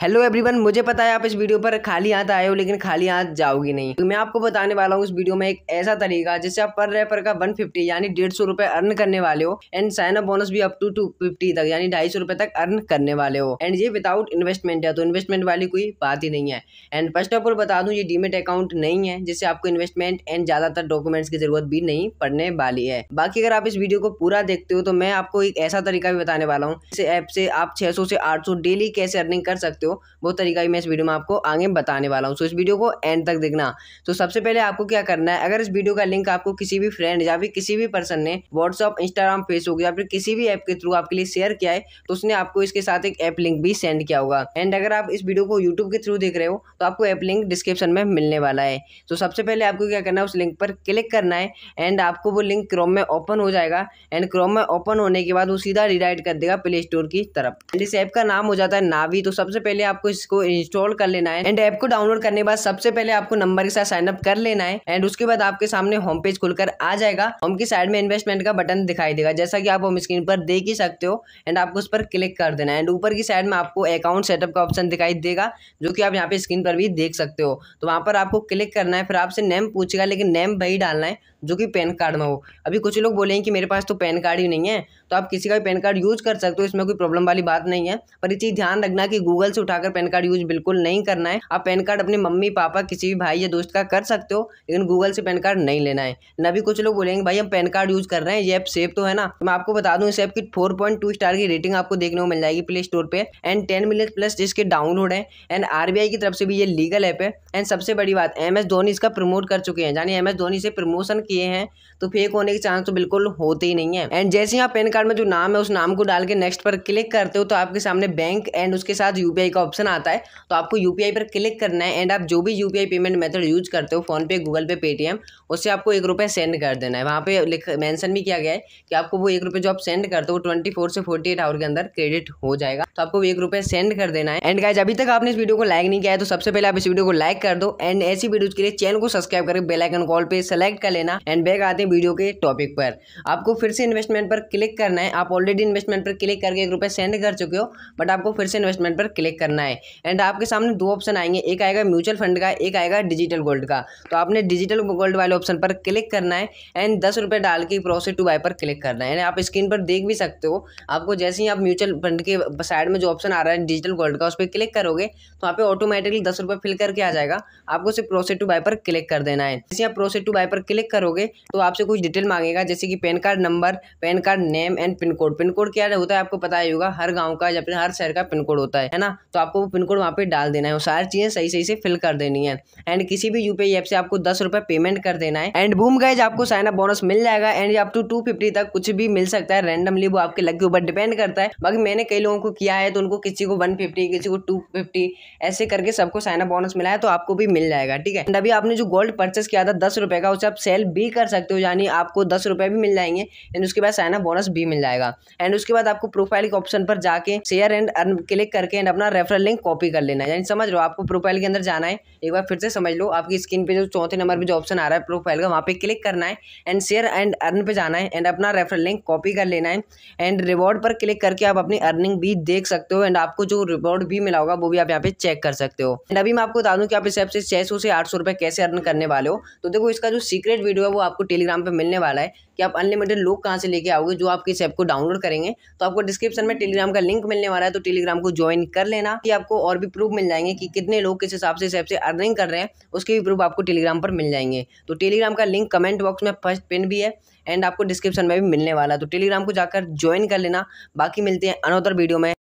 hello everyone मुझे पता है आप इस वीडियो पर खाली हाथ आए हो लेकिन खाली हाथ जाओगी नहीं तो मैं आपको बताने वाला हूँ इस वीडियो में एक ऐसा तरीका जिससे आप पर रेपर का 150 यानी डेढ़ सौ रुपए अर्न करने वाले हो एंड साइन अप बोनस भी अप टू टू फिफ्टी तक यानी ढाई सौ रुपए तक अर्न करने वाले हो एंड ये विदाउट इन्वेस्टमेंट है तो इन्वेस्टमेंट वाली कोई बात ही नहीं है एंड फर्स्ट ऑफ ऑल बता दूँ ये डीमेट अकाउंट नहीं है जिससे आपको इन्वेस्टमेंट एंड ज्यादातर डॉक्यूमेंट्स की जरूरत भी नहीं पड़ने वाली है बाकी अगर आप इस वीडियो को पूरा देखते हो तो मैं आपको एक ऐसा तरीका भी बताने वाला हूँ इस ऐप से आप छह से आठ डेली कैसे अर्निंग कर सकते हो सकते हो वो तरीका भी मैं इस वीडियो में आपको आगे बताने वाला हूँ सो इस वीडियो को एंड तक देखना तो सबसे पहले आपको क्या करना है अगर इस वीडियो का लिंक आपको किसी भी फ्रेंड या फिर किसी भी पर्सन ने व्हाट्सअप इंस्टाग्राम फेसबुक या फिर किसी भी ऐप के थ्रू आपके लिए शेयर किया है तो उसने आपको इसके साथ एक ऐप लिंक भी सेंड किया होगा एंड अगर आप इस वीडियो को यूट्यूब के थ्रू देख रहे हो तो आपको ऐप लिंक डिस्क्रिप्शन में मिलने वाला है तो सबसे पहले आपको क्या करना है उस लिंक पर क्लिक करना है एंड आपको वो लिंक क्रोम में ओपन हो जाएगा एंड क्रोम में ओपन होने के बाद वो सीधा रिडाइट कर देगा प्ले स्टोर की तरफ एंड इस ऐप का नाम हो जाता है नावी तो सबसे पहले पहले आपको इसको इंस्टॉल कर लेना है एंड ऐप को डाउनलोड करने के बाद सबसे पहले आपको नंबर के साथ साइनअप कर लेना है एंड उसके बाद आपके सामने होम पेज खुलकर आ जाएगा होम की साइड में इन्वेस्टमेंट का बटन दिखाई देगा जैसा कि आप होम स्क्रीन पर देख ही सकते हो एंड आपको उस पर क्लिक कर देना है एंड ऊपर की साइड में आपको अकाउंट सेटअप का ऑप्शन दिखाई देगा जो कि आप यहाँ पे स्क्रीन पर भी देख सकते हो तो वहाँ पर आपको क्लिक करना है फिर आपसे नेम पूछेगा लेकिन नेम वही डालना है जो कि पैन कार्ड में हो अभी कुछ लोग बोलेंगे कि मेरे पास तो पैन कार्ड ही नहीं है तो आप किसी का भी पैन कार्ड यूज कर सकते हो इसमें कोई प्रॉब्लम वाली बात नहीं है पर ये चीज़ ध्यान रखना कि गूगल से उठाकर पैन कार्ड यूज बिल्कुल नहीं करना है आप पैन कार्ड अपने मम्मी पापा किसी भी भाई या दोस्त का कर सकते हो लेकिन गूगल से पैन कार्ड नहीं लेना है न भी कुछ लोग बोलेंगे भाई हम पैन कार्ड यूज कर रहे हैं ये ऐप सेफ तो है ना तो मैं आपको बता दूँ इस ऐप की फोर पॉइंट टू स्टार की रेटिंग आपको देखने को मिल जाएगी प्ले स्टोर पर एंड टेन मिलियन प्लस इसके डाउनलोड है एंड आर की तरफ से भी ये लीगल ऐप है एंड सबसे बड़ी बात एम एस धोनी इसका प्रमोट कर चुके हैं यानी एम एस धोनी से प्रमोशन किए हैं तो फेक होने के चांस तो बिल्कुल होते ही नहीं है एंड जैसे ही आप पैन कार्ड में जो नाम है उस नाम को डाल के नेक्स्ट पर क्लिक करते हो तो आपके सामने बैंक एंड उसके साथ यूपीआई का ऑप्शन आता है तो आपको यू पर क्लिक करना है एंड आप जो भी यू पेमेंट मेथड यूज करते हो फ़ोनपे गूगल पे पेटीएम उससे आपको एक रुपये सेंड कर देना है वहाँ पे लिख मैंसन भी किया गया है कि आपको वो एक रुपये जो आप सेंड करते हो ट्वेंटी फोर से फोर्टी एट आवर के अंदर क्रेडिट हो जाएगा तो आपको एक रुपये सेंड कर देना है एंड गाइज अभी तक आपने इस वीडियो को लाइक नहीं किया है तो सबसे पहले आप इस वीडियो को लाइक कर दो एंड ऐसी वीडियोज के लिए चैनल को सब्सक्राइब करके बेलाइकन कॉल पर सेलेक्ट कर लेना एंड बैक आते हैं वीडियो के टॉपिक पर आपको फिर से इन्वेस्टमेंट पर क्लिक करना है आप ऑलरेडी इन्वेस्टमेंट पर क्लिक करके एक रुपये सेंड कर चुके हो बट आपको फिर से इन्वेस्टमेंट पर क्लिक कर करना है एंड आपके सामने दो ऑप्शन आएंगे एक आएगा म्यूचुअल फंड का एक आएगा डिजिटल गोल्ड का तो आपने डिजिटल गोल्ड वाले ऑप्शन पर क्लिक करना है एंड दस रुपये डाल के प्रोसेस टू बाय पर क्लिक करना है एंड आप स्क्रीन पर देख भी सकते हो आपको जैसे ही आप म्यूचुअल फंड के साइड में जो ऑप्शन आ रहा है डिजिटल गोल्ड का उस पर क्लिक करोगे तो वहाँ पे ऑटोमेटिकली दस रुपये फिल करके आ जाएगा आपको सिर्फ प्रोसेस टू बाय पर क्लिक कर देना है जैसे आप प्रोसेस टू बाय पर क्लिक करोगे तो आपसे कुछ डिटेल मांगेगा जैसे कि PAN card number PAN card name and PIN code PIN code क्या होता है आपको पता ही होगा हर गाँव का या फिर हर शहर का पिन कोड होता है ना तो तो आपको वो पिन कोड वहाँ पे डाल देना है वो सारी चीज़ें सही सही से फिल कर देनी है एंड किसी भी यू ऐप से आपको दस रुपये पेमेंट कर देना है एंड बूम गैज आपको साइन अप बोनस मिल जाएगा and up to two fifty तक कुछ भी मिल सकता है रैंडमली वो आपके लग के ऊपर डिपेंड करता है बाकी मैंने कई लोगों को किया है तो उनको किसी को वन फिफ्टी किसी को टू फिफ्टी ऐसे करके सबको साइन अप बोनस मिला है तो आपको भी मिल जाएगा ठीक है एंड अभी आपने जो गोल्ड परचेस किया था दस रुपये का उसे आप सेल भी कर सकते हो यानी आपको दस रुपये भी मिल जाएंगे एंड उसके बाद साइन अप बोनस भी मिल जाएगा एंड उसके बाद आपको प्रोफाइल के ऑप्शन पर जाके शेयर एंड अर्न क्लिक करके एंड अपना रेफरल लिंक कॉपी कर लेना है यानी समझ लो आपको प्रोफाइल के अंदर जाना है एक बार फिर से समझ लो आपकी स्क्रीन पे जो चौथे नंबर पे जो ऑप्शन आ रहा है प्रोफाइल का वहाँ पे क्लिक करना है एंड शेयर एंड अर्न पे जाना है एंड अपना रेफरल लिंक कॉपी कर लेना है एंड रिवॉर्ड पर क्लिक करके आप अपनी अर्निंग भी देख सकते हो एंड आपको जो रिवॉर्ड भी मिला होगा वो भी आप यहाँ पे चेक कर सकते हो एंड अभी मैं आपको बता दूँ कि आप इस ऐप से छः से आठ कैसे अर्न करने वाले हो तो देखो इसका जो सीक्रेट वीडियो है वो आपको टेलीग्राम पर मिलने वाला है कि आप अनलिमिटेड लोग कहाँ से लेके आओगे जो आपके इस ऐप को डाउनलोड करेंगे तो आपको डिस्क्रिप्शन में टेलीग्राम का लिंक मिलने वाला है तो टेलीग्राम को ज्वाइन कर लेना कि आपको और भी प्रूफ मिल जाएंगे कि कितने लोग किस हिसाब से इस ऐप से अर्निंग कर रहे हैं उसके भी प्रूफ आपको टेलीग्राम पर मिल जाएंगे तो टेलीग्राम का लिंक कमेंट बॉक्स में फर्स्ट पिन भी है एंड आपको डिस्क्रिप्शन में भी मिलने वाला है तो टेलीग्राम को जाकर ज्वाइन कर लेना बाकी मिलते हैं अनोदर वीडियो में